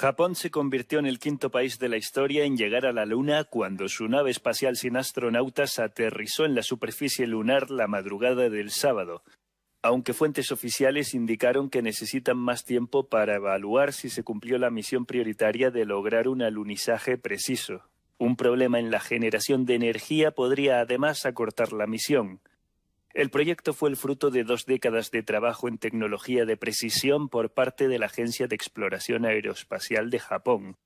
Japón se convirtió en el quinto país de la historia en llegar a la Luna cuando su nave espacial sin astronautas aterrizó en la superficie lunar la madrugada del sábado, aunque fuentes oficiales indicaron que necesitan más tiempo para evaluar si se cumplió la misión prioritaria de lograr un alunizaje preciso. Un problema en la generación de energía podría además acortar la misión. El proyecto fue el fruto de dos décadas de trabajo en tecnología de precisión por parte de la Agencia de Exploración Aeroespacial de Japón,